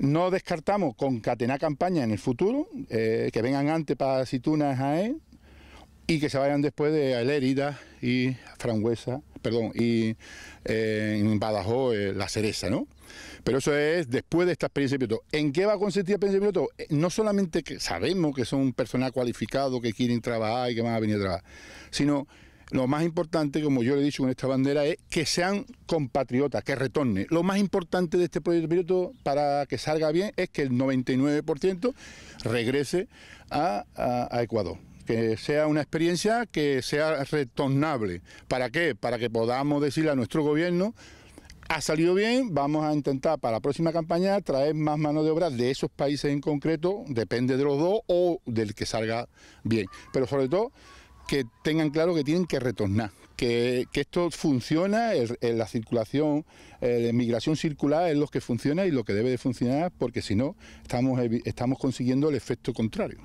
No descartamos concatenar campañas en el futuro, eh, que vengan antes para Situna Jaén y que se vayan después de Alérida y Frangüesa, perdón, y eh, en Badajoz, eh, La Cereza, ¿no? Pero eso es después de esta experiencia piloto. ¿En qué va a consistir la experiencia piloto? No solamente que sabemos que son personal cualificado que quieren trabajar y que van a venir a trabajar, sino lo más importante, como yo le he dicho con esta bandera, es que sean compatriotas, que retornen. Lo más importante de este proyecto piloto para que salga bien es que el 99% regrese a, Ecuador que sea una experiencia que sea retornable. ¿Para qué? Para que podamos decirle a nuestro gobierno, ha salido bien, vamos a intentar para la próxima campaña traer más mano de obra de esos países en concreto, depende de los dos o del que salga bien. Pero sobre todo que tengan claro que tienen que retornar, que, esto funciona, en la circulación, eh, la migración circular es lo que funciona y lo que debe de funcionar, porque si no, estamos, estamos consiguiendo el efecto contrario.